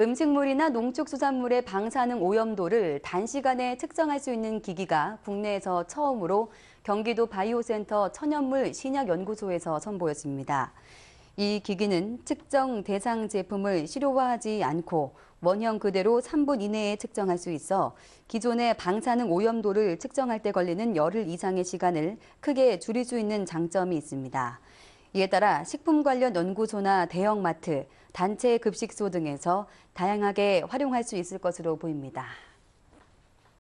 음식물이나 농축수산물의 방사능 오염도를 단시간에 측정할 수 있는 기기가 국내에서 처음으로 경기도 바이오센터 천연물 신약연구소에서 선보였습니다. 이 기기는 측정 대상 제품을 실효화하지 않고 원형 그대로 3분 이내에 측정할 수 있어 기존의 방사능 오염도를 측정할 때 걸리는 열흘 이상의 시간을 크게 줄일 수 있는 장점이 있습니다. 이에 따라 식품 관련 연구소나 대형마트, 단체 급식소 등에서 다양하게 활용할 수 있을 것으로 보입니다.